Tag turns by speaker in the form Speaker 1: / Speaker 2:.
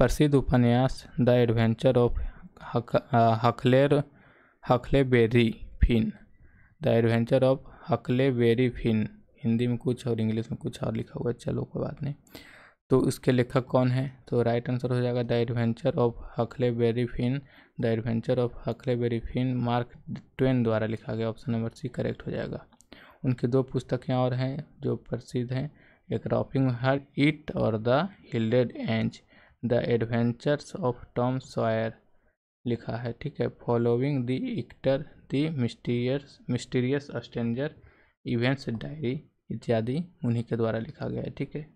Speaker 1: प्रसिद्ध उपन्यास the adventure of Huck हकलेर Huckleberry Finn the adventure of Huckleberry Finn Hindi में कुछ और इंग्लिश में कुछ और लिखा हुआ है चलो कोई बात नहीं तो उसके लेखक कौन है तो राइट आंसर हो जाएगा the adventure of Huckleberry Finn the adventure of Huckleberry Finn Mark Twain द्वारा लिखा गया ऑप्शन नंबर सी करेक्ट हो जाएगा उनकी दो पुस्तकें और हैं जो प्रसिद्ध हैं एक रॉपिंग हर इट और the gilded age the adventures of Tom Sawyer लिखा है ठीक है following the equator the mysterious mysterious stranger इवेंट्स डायरी इत्यादि उन्हीं के द्वारा लिखा गया है ठीक है